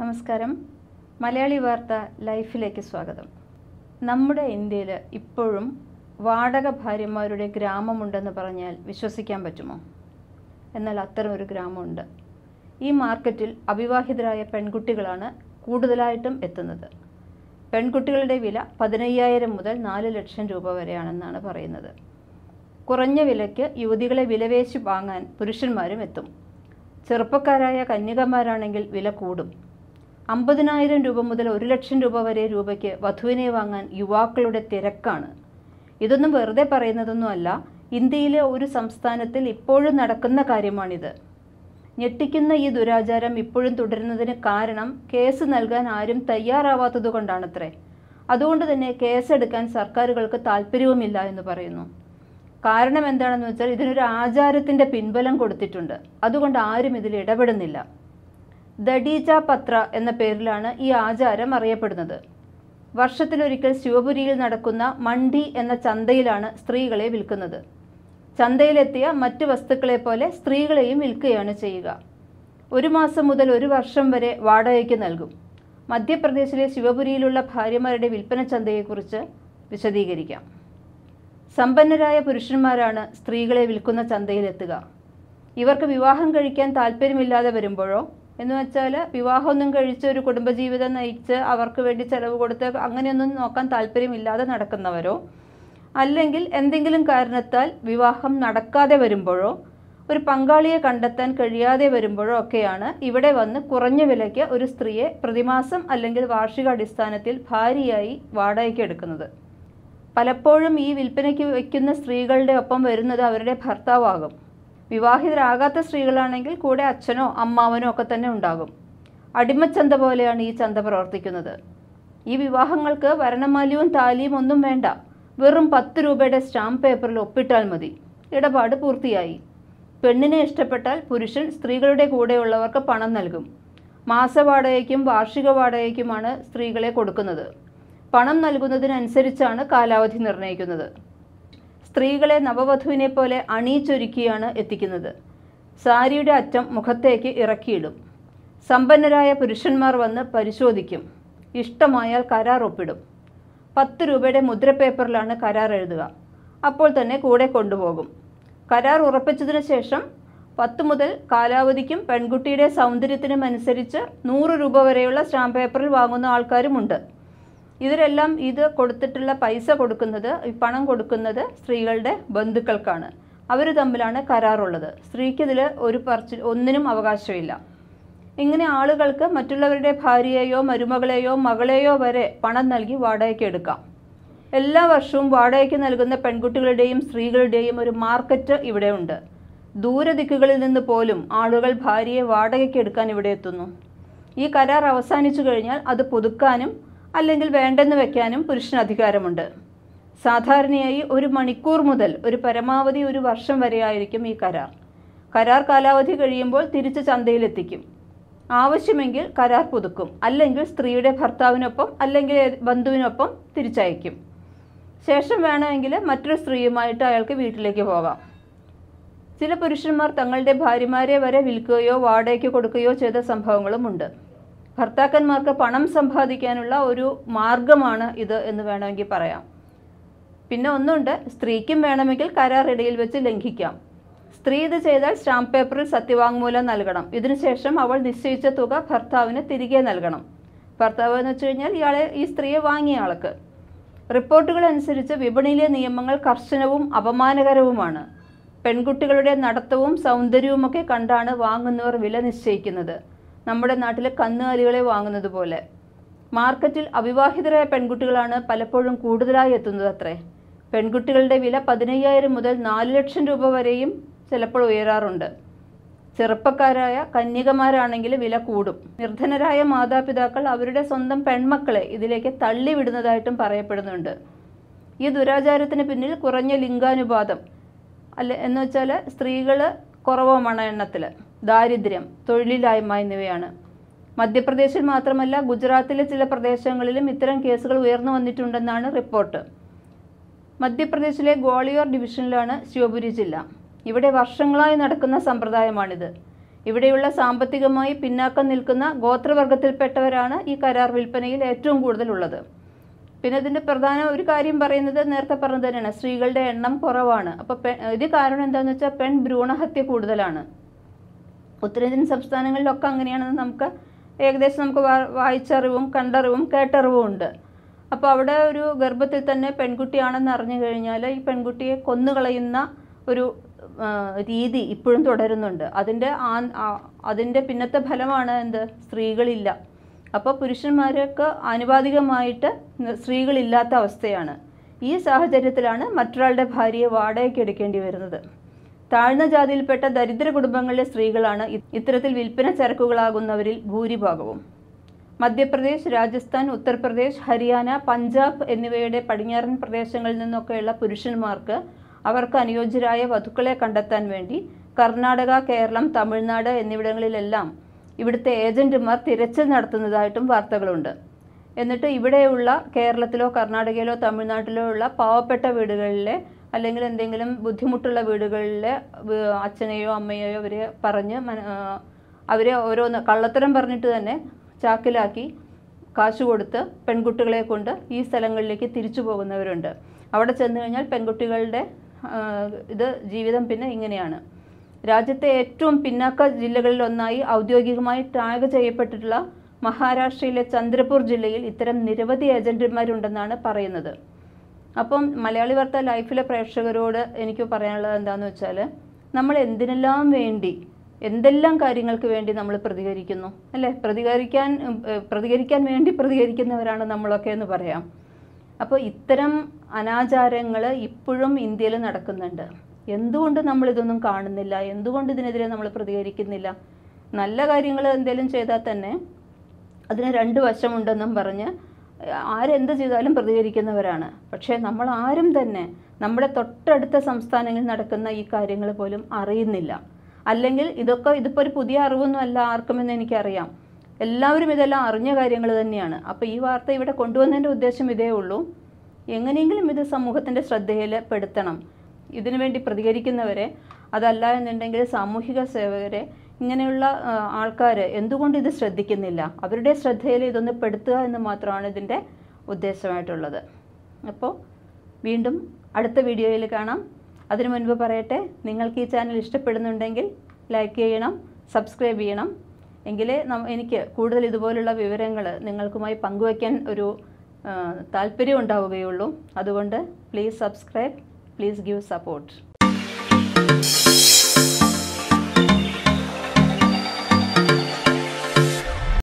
നമസ്കാരം മലയാളി വാർത്ത ലൈഫിലേക്ക് സ്വാഗതം നമ്മുടെ ഇന്ത്യയിൽ ഇപ്പോഴും വാടക ഭാര്യമാരുടെ ഗ്രാമമുണ്ടെന്ന് പറഞ്ഞാൽ വിശ്വസിക്കാൻ പറ്റുമോ എന്നാൽ അത്തരം ഒരു ഗ്രാമമുണ്ട് ഈ മാർക്കറ്റിൽ അവിവാഹിതരായ പെൺകുട്ടികളാണ് കൂടുതലായിട്ടും എത്തുന്നത് പെൺകുട്ടികളുടെ വില പതിനയ്യായിരം മുതൽ നാല് ലക്ഷം രൂപ വരെയാണെന്നാണ് പറയുന്നത് കുറഞ്ഞ വിലയ്ക്ക് യുവതികളെ വിലവേശി വാങ്ങാൻ പുരുഷന്മാരും എത്തും ചെറുപ്പക്കാരായ കന്യകമാരാണെങ്കിൽ വില കൂടും അമ്പതിനായിരം രൂപ മുതൽ ഒരു ലക്ഷം രൂപ വരെ രൂപയ്ക്ക് വധുവിനെ വാങ്ങാൻ യുവാക്കളുടെ തിരക്കാണ് ഇതൊന്നും വെറുതെ പറയുന്നതൊന്നുമല്ല ഇന്ത്യയിലെ ഒരു സംസ്ഥാനത്തിൽ ഇപ്പോഴും നടക്കുന്ന കാര്യമാണിത് ഞെട്ടിക്കുന്ന ഈ ദുരാചാരം ഇപ്പോഴും തുടരുന്നതിന് കാരണം കേസ് നൽകാൻ ആരും കൊണ്ടാണത്രേ അതുകൊണ്ട് തന്നെ കേസെടുക്കാൻ സർക്കാരുകൾക്ക് താല്പര്യവുമില്ല എന്ന് പറയുന്നു കാരണം എന്താണെന്ന് വെച്ചാൽ ഇതിനൊരു ആചാരത്തിൻ്റെ പിൻബലം കൊടുത്തിട്ടുണ്ട് അതുകൊണ്ട് ആരും ഇതിൽ ഇടപെടുന്നില്ല ദഡീജ പത്ര എന്ന പേരിലാണ് ഈ ആചാരം അറിയപ്പെടുന്നത് വർഷത്തിലൊരിക്കൽ ശിവപുരിയിൽ നടക്കുന്ന മണ്ഡി എന്ന ചന്തയിലാണ് സ്ത്രീകളെ വിൽക്കുന്നത് ചന്തയിലെത്തിയ മറ്റ് വസ്തുക്കളെ പോലെ സ്ത്രീകളെയും വിൽക്കുകയാണ് ചെയ്യുക ഒരു മാസം മുതൽ ഒരു വർഷം വരെ വാടകയ്ക്ക് നൽകും മധ്യപ്രദേശിലെ ശിവപുരിയിലുള്ള ഭാര്യമാരുടെ വിൽപ്പന ചന്തയെക്കുറിച്ച് വിശദീകരിക്കാം സമ്പന്നരായ പുരുഷന്മാരാണ് സ്ത്രീകളെ വിൽക്കുന്ന ചന്തയിലെത്തുക ഇവർക്ക് വിവാഹം കഴിക്കാൻ താല്പര്യമില്ലാതെ വരുമ്പോഴോ എന്ന് വെച്ചാൽ വിവാഹമൊന്നും കഴിച്ച് ഒരു കുടുംബജീവിതം നയിച്ച് അവർക്ക് വേണ്ടി ചെലവ് കൊടുത്ത് അങ്ങനെയൊന്നും നോക്കാൻ താല്പര്യമില്ലാതെ നടക്കുന്നവരോ അല്ലെങ്കിൽ എന്തെങ്കിലും കാരണത്താൽ വിവാഹം നടക്കാതെ വരുമ്പോഴോ ഒരു പങ്കാളിയെ കണ്ടെത്താൻ കഴിയാതെ വരുമ്പോഴോ ഒക്കെയാണ് ഇവിടെ വന്ന് കുറഞ്ഞ വിലയ്ക്ക് ഒരു സ്ത്രീയെ പ്രതിമാസം അല്ലെങ്കിൽ വാർഷിക അടിസ്ഥാനത്തിൽ ഭാര്യയായി വാടകയ്ക്ക് എടുക്കുന്നത് പലപ്പോഴും ഈ വിൽപ്പനയ്ക്ക് വയ്ക്കുന്ന സ്ത്രീകളുടെ ഒപ്പം വരുന്നത് അവരുടെ ഭർത്താവാകും വിവാഹിതരാകാത്ത സ്ത്രീകളാണെങ്കിൽ കൂടെ അച്ഛനോ അമ്മാവനോ ഒക്കെ തന്നെ ഉണ്ടാകും അടിമച്ചന്ത പോലെയാണ് ഈ ചന്ത പ്രവർത്തിക്കുന്നത് ഈ വിവാഹങ്ങൾക്ക് വരണമാലിയും താലിയും ഒന്നും വേണ്ട വെറും പത്ത് രൂപയുടെ സ്റ്റാമ്പ് പേപ്പറിൽ ഒപ്പിട്ടാൽ മതി ഇടപാട് പൂർത്തിയായി പെണ്ണിനെ ഇഷ്ടപ്പെട്ടാൽ പുരുഷൻ സ്ത്രീകളുടെ കൂടെയുള്ളവർക്ക് പണം നൽകും മാസവാടകയ്ക്കും വാർഷിക വാടകയ്ക്കുമാണ് സ്ത്രീകളെ കൊടുക്കുന്നത് പണം നൽകുന്നതിനനുസരിച്ചാണ് കാലാവധി നിർണ്ണയിക്കുന്നത് സ്ത്രീകളെ നവവധുവിനെ പോലെ അണിയിച്ചൊരുക്കിയാണ് എത്തിക്കുന്നത് സാരിയുടെ അറ്റം മുഖത്തേക്ക് ഇറക്കിയിടും സമ്പന്നരായ പുരുഷന്മാർ വന്ന് പരിശോധിക്കും ഇഷ്ടമായാൽ കരാർ ഒപ്പിടും പത്ത് രൂപയുടെ മുദ്രപേപ്പറിലാണ് കരാർ എഴുതുക അപ്പോൾ തന്നെ കൂടെ കൊണ്ടുപോകും കരാർ ഉറപ്പിച്ചതിന് ശേഷം പത്ത് മുതൽ കാലാവധിക്കും പെൺകുട്ടിയുടെ സൗന്ദര്യത്തിനും അനുസരിച്ച് നൂറ് രൂപ വരെയുള്ള സ്റ്റാമ്പ് പേപ്പറിൽ വാങ്ങുന്ന ആൾക്കാരുമുണ്ട് ഇവരെല്ലാം ഇത് കൊടുത്തിട്ടുള്ള പൈസ കൊടുക്കുന്നത് പണം കൊടുക്കുന്നത് സ്ത്രീകളുടെ ബന്ധുക്കൾക്കാണ് അവർ തമ്മിലാണ് കരാറുള്ളത് സ്ത്രീക്ക് ഇതിൽ ഒരു പർച്ച് ഒന്നിനും അവകാശമില്ല ഇങ്ങനെ ആളുകൾക്ക് മറ്റുള്ളവരുടെ ഭാര്യയെയോ മരുമകളെയോ മകളെയോ വരെ പണം നൽകി വാടകയ്ക്ക് എടുക്കാം എല്ലാ വർഷവും വാടകയ്ക്ക് നൽകുന്ന പെൺകുട്ടികളുടെയും സ്ത്രീകളുടെയും ഒരു മാർക്കറ്റ് ഇവിടെയുണ്ട് ദൂരദിക്കുകളിൽ നിന്ന് പോലും ആളുകൾ ഭാര്യയെ വാടകയ്ക്ക് എടുക്കാൻ ഇവിടെ എത്തുന്നു ഈ കരാർ അവസാനിച്ചു കഴിഞ്ഞാൽ അത് പുതുക്കാനും അല്ലെങ്കിൽ വേണ്ടെന്ന് വയ്ക്കാനും പുരുഷന് അധികാരമുണ്ട് സാധാരണയായി ഒരു മണിക്കൂർ മുതൽ ഒരു പരമാവധി ഒരു വർഷം വരെയായിരിക്കും ഈ കരാർ കരാർ കാലാവധി കഴിയുമ്പോൾ തിരിച്ച് ചന്തയിലെത്തിക്കും ആവശ്യമെങ്കിൽ കരാർ പുതുക്കും അല്ലെങ്കിൽ സ്ത്രീയുടെ ഭർത്താവിനൊപ്പം അല്ലെങ്കിൽ ബന്ധുവിനൊപ്പം തിരിച്ചയക്കും ശേഷം വേണമെങ്കിൽ മറ്റൊരു സ്ത്രീയുമായിട്ട് അയാൾക്ക് വീട്ടിലേക്ക് പോകാം ചില പുരുഷന്മാർ തങ്ങളുടെ ഭാര്യമാരെ വരെ വിൽക്കുകയോ വാടകയ്ക്ക് കൊടുക്കുകയോ ചെയ്ത സംഭവങ്ങളുമുണ്ട് ഭർത്താക്കന്മാർക്ക് പണം സമ്പാദിക്കാനുള്ള ഒരു മാർഗമാണ് ഇത് എന്ന് വേണമെങ്കിൽ പറയാം പിന്നെ ഒന്നുണ്ട് സ്ത്രീക്കും വേണമെങ്കിൽ കരാറിടയിൽ വെച്ച് ലംഘിക്കാം സ്ത്രീ ഇത് ചെയ്താൽ സ്റ്റാമ്പ് പേപ്പറിൽ സത്യവാങ്മൂലം നൽകണം ഇതിനുശേഷം അവൾ നിശ്ചയിച്ച തുക ഭർത്താവിന് തിരികെ നൽകണം ഭർത്താവ് എന്ന് വെച്ച് കഴിഞ്ഞാൽ ഇയാളെ ഈ സ്ത്രീയെ വാങ്ങിയ ആൾക്ക് റിപ്പോർട്ടുകൾ അനുസരിച്ച് വിപണിയിലെ നിയമങ്ങൾ കർശനവും അപമാനകരവുമാണ് പെൺകുട്ടികളുടെ നടത്തവും സൗന്ദര്യവുമൊക്കെ കണ്ടാണ് വാങ്ങുന്നവർ വില നിശ്ചയിക്കുന്നത് നമ്മുടെ നാട്ടിലെ കന്നുകാലികളെ വാങ്ങുന്നത് പോലെ മാർക്കറ്റിൽ അവിവാഹിതരായ പെൺകുട്ടികളാണ് പലപ്പോഴും കൂടുതലായി എത്തുന്നത് അത്രേ പെൺകുട്ടികളുടെ വില പതിനയ്യായിരം മുതൽ നാല് ലക്ഷം രൂപ വരെയും ചിലപ്പോൾ ഉയരാറുണ്ട് ചെറുപ്പക്കാരായ കന്യകമാരാണെങ്കിൽ വില കൂടും നിർധനരായ മാതാപിതാക്കൾ അവരുടെ സ്വന്തം പെൺമക്കളെ ഇതിലേക്ക് തള്ളിവിടുന്നതായിട്ടും പറയപ്പെടുന്നുണ്ട് ഈ ദുരാചാരത്തിന് പിന്നിൽ കുറഞ്ഞ ലിംഗാനുപാതം അല്ല എന്ന് വെച്ചാൽ സ്ത്രീകൾ കുറവുമാണ് എണ്ണത്തിൽ ദാരിദ്ര്യം തൊഴിലില്ലായ്മ എന്നിവയാണ് മധ്യപ്രദേശിൽ മാത്രമല്ല ഗുജറാത്തിലെ ചില പ്രദേശങ്ങളിലും ഇത്തരം കേസുകൾ ഉയർന്നു വന്നിട്ടുണ്ടെന്നാണ് റിപ്പോർട്ട് മധ്യപ്രദേശിലെ ഗ്വാളിയോർ ഡിവിഷനിലാണ് ശിവപുരി ജില്ല ഇവിടെ വർഷങ്ങളായി നടക്കുന്ന സമ്പ്രദായമാണിത് ഇവിടെയുള്ള സാമ്പത്തികമായി പിന്നാക്കം നിൽക്കുന്ന ഗോത്രവർഗത്തിൽപ്പെട്ടവരാണ് ഈ കരാർ വിൽപ്പനയിൽ ഏറ്റവും കൂടുതലുള്ളത് പിന്നെ ഇതിൻ്റെ പ്രധാന ഒരു കാര്യം പറയുന്നത് നേരത്തെ പറഞ്ഞത് തന്നെയാണ് സ്ത്രീകളുടെ എണ്ണം കുറവാണ് അപ്പോൾ ഇത് കാരണം എന്താണെന്ന് വെച്ചാൽ പെൺ ഭ്രൂണഹത്യ കൂടുതലാണ് ഉത്തരേന്ത്യൻ സംസ്ഥാനങ്ങളിലൊക്കെ അങ്ങനെയാണെന്ന് നമുക്ക് ഏകദേശം നമുക്ക് വായിച്ചറിവും കണ്ടറിവും കേട്ടറിവും ഉണ്ട് അപ്പോൾ അവിടെ ഒരു ഗർഭത്തിൽ തന്നെ പെൺകുട്ടിയാണെന്ന് അറിഞ്ഞു കഴിഞ്ഞാൽ ഈ പെൺകുട്ടിയെ കൊന്നുകളയുന്ന ഒരു രീതി ഇപ്പോഴും തുടരുന്നുണ്ട് അതിൻ്റെ ആ അതിൻ്റെ പിന്നത്തെ ഫലമാണ് എന്ത് സ്ത്രീകളില്ല അപ്പോൾ പുരുഷന്മാരൊക്കെ ആനുപാതികമായിട്ട് സ്ത്രീകളില്ലാത്ത അവസ്ഥയാണ് ഈ സാഹചര്യത്തിലാണ് മറ്റൊരാളുടെ ഭാര്യയെ വാടകയ്ക്ക് എടുക്കേണ്ടി വരുന്നത് താഴ്ന്ന ജാതിയിൽപ്പെട്ട ദരിദ്ര കുടുംബങ്ങളിലെ സ്ത്രീകളാണ് ഇത്തരത്തിൽ വിൽപ്പന ചരക്കുകളാകുന്നവരിൽ ഭൂരിഭാഗവും മധ്യപ്രദേശ് രാജസ്ഥാൻ ഉത്തർപ്രദേശ് ഹരിയാന പഞ്ചാബ് എന്നിവയുടെ പടിഞ്ഞാറൻ പ്രദേശങ്ങളിൽ നിന്നൊക്കെയുള്ള പുരുഷന്മാർക്ക് അവർക്ക് അനുയോജ്യരായ വധുക്കളെ കണ്ടെത്താൻ വേണ്ടി കർണാടക കേരളം തമിഴ്നാട് എന്നിവിടങ്ങളിലെല്ലാം ഇവിടുത്തെ ഏജന്റുമാർ തിരച്ചിൽ നടത്തുന്നതായിട്ടും വാർത്തകളുണ്ട് എന്നിട്ട് ഇവിടെയുള്ള കേരളത്തിലോ കർണാടകയിലോ തമിഴ്നാട്ടിലോ ഉള്ള പാവപ്പെട്ട വീടുകളിലെ അല്ലെങ്കിൽ എന്തെങ്കിലും ബുദ്ധിമുട്ടുള്ള വീടുകളിൽ അച്ഛനെയോ അമ്മയെയോ ഇവരെ പറഞ്ഞ് അവരെ ഓരോന്ന് കള്ളത്തരം പറഞ്ഞിട്ട് തന്നെ ചാക്കിലാക്കി കാശ് കൊടുത്ത് പെൺകുട്ടികളെ കൊണ്ട് ഈ സ്ഥലങ്ങളിലേക്ക് തിരിച്ചു പോകുന്നവരുണ്ട് അവിടെ ചെന്ന് കഴിഞ്ഞാൽ പെൺകുട്ടികളുടെ ഇത് ജീവിതം പിന്നെ ഇങ്ങനെയാണ് രാജ്യത്തെ ഏറ്റവും പിന്നാക്ക ജില്ലകളിൽ ഒന്നായി ഔദ്യോഗികമായി ടാഗ് ചെയ്യപ്പെട്ടിട്ടുള്ള മഹാരാഷ്ട്രയിലെ ചന്ദ്രപൂർ ജില്ലയിൽ ഇത്തരം നിരവധി ഏജന്റുമാരുണ്ടെന്നാണ് പറയുന്നത് അപ്പം മലയാളി വാർത്ത ലൈഫിലെ പ്രേക്ഷകരോട് എനിക്ക് പറയാനുള്ളത് എന്താണെന്ന് വെച്ചാൽ നമ്മൾ എന്തിനെല്ലാം വേണ്ടി എന്തെല്ലാം കാര്യങ്ങൾക്ക് വേണ്ടി നമ്മൾ പ്രതികരിക്കുന്നു അല്ലേ പ്രതികരിക്കാൻ പ്രതികരിക്കാൻ വേണ്ടി പ്രതികരിക്കുന്നവരാണ് നമ്മളൊക്കെ എന്ന് പറയാം അപ്പോൾ ഇത്തരം അനാചാരങ്ങൾ ഇപ്പോഴും ഇന്ത്യയിൽ നടക്കുന്നുണ്ട് എന്തുകൊണ്ട് ഇതൊന്നും കാണുന്നില്ല എന്തുകൊണ്ട് ഇതിനെതിരെ നമ്മൾ പ്രതികരിക്കുന്നില്ല നല്ല കാര്യങ്ങൾ എന്തെങ്കിലും ചെയ്താൽ തന്നെ അതിന് രണ്ട് വശമുണ്ടെന്നും പറഞ്ഞ് ആരെന്ത് ചെയ്താലും പ്രതികരിക്കുന്നവരാണ് പക്ഷേ നമ്മൾ ആരും തന്നെ നമ്മുടെ തൊട്ടടുത്ത സംസ്ഥാനങ്ങളിൽ നടക്കുന്ന ഈ കാര്യങ്ങൾ പോലും അറിയുന്നില്ല അല്ലെങ്കിൽ ഇതൊക്കെ ഇതിപ്പോൾ ഒരു പുതിയ അറിവൊന്നും അല്ല ആർക്കുമെന്ന് എനിക്കറിയാം എല്ലാവരും ഇതെല്ലാം അറിഞ്ഞ കാര്യങ്ങൾ തന്നെയാണ് അപ്പോൾ ഈ വാർത്ത ഇവിടെ കൊണ്ടുവന്നതിൻ്റെ ഉദ്ദേശം ഇതേ ഉള്ളൂ എങ്ങനെയെങ്കിലും ഇത് സമൂഹത്തിൻ്റെ ശ്രദ്ധയിൽ പെടുത്തണം ഇതിനുവേണ്ടി പ്രതികരിക്കുന്നവരെ അതല്ല എന്നുണ്ടെങ്കിൽ സാമൂഹിക സേവകരെ ഇങ്ങനെയുള്ള ആൾക്കാർ എന്തുകൊണ്ട് ഇത് ശ്രദ്ധിക്കുന്നില്ല അവരുടെ ശ്രദ്ധയിൽ ഇതൊന്ന് പെടുത്തുക എന്ന് മാത്രമാണ് ഇതിൻ്റെ ഉദ്ദേശമായിട്ടുള്ളത് അപ്പോൾ വീണ്ടും അടുത്ത വീഡിയോയിൽ കാണാം അതിനു മുൻപ് പറയട്ടെ നിങ്ങൾക്ക് ഈ ചാനൽ ഇഷ്ടപ്പെടുന്നുണ്ടെങ്കിൽ ലൈക്ക് ചെയ്യണം സബ്സ്ക്രൈബ് ചെയ്യണം എങ്കിലേ എനിക്ക് കൂടുതൽ ഇതുപോലുള്ള വിവരങ്ങൾ നിങ്ങൾക്കുമായി പങ്കുവയ്ക്കാൻ ഒരു താല്പര്യം ഉണ്ടാവുകയുള്ളൂ അതുകൊണ്ട് please subscribe please give support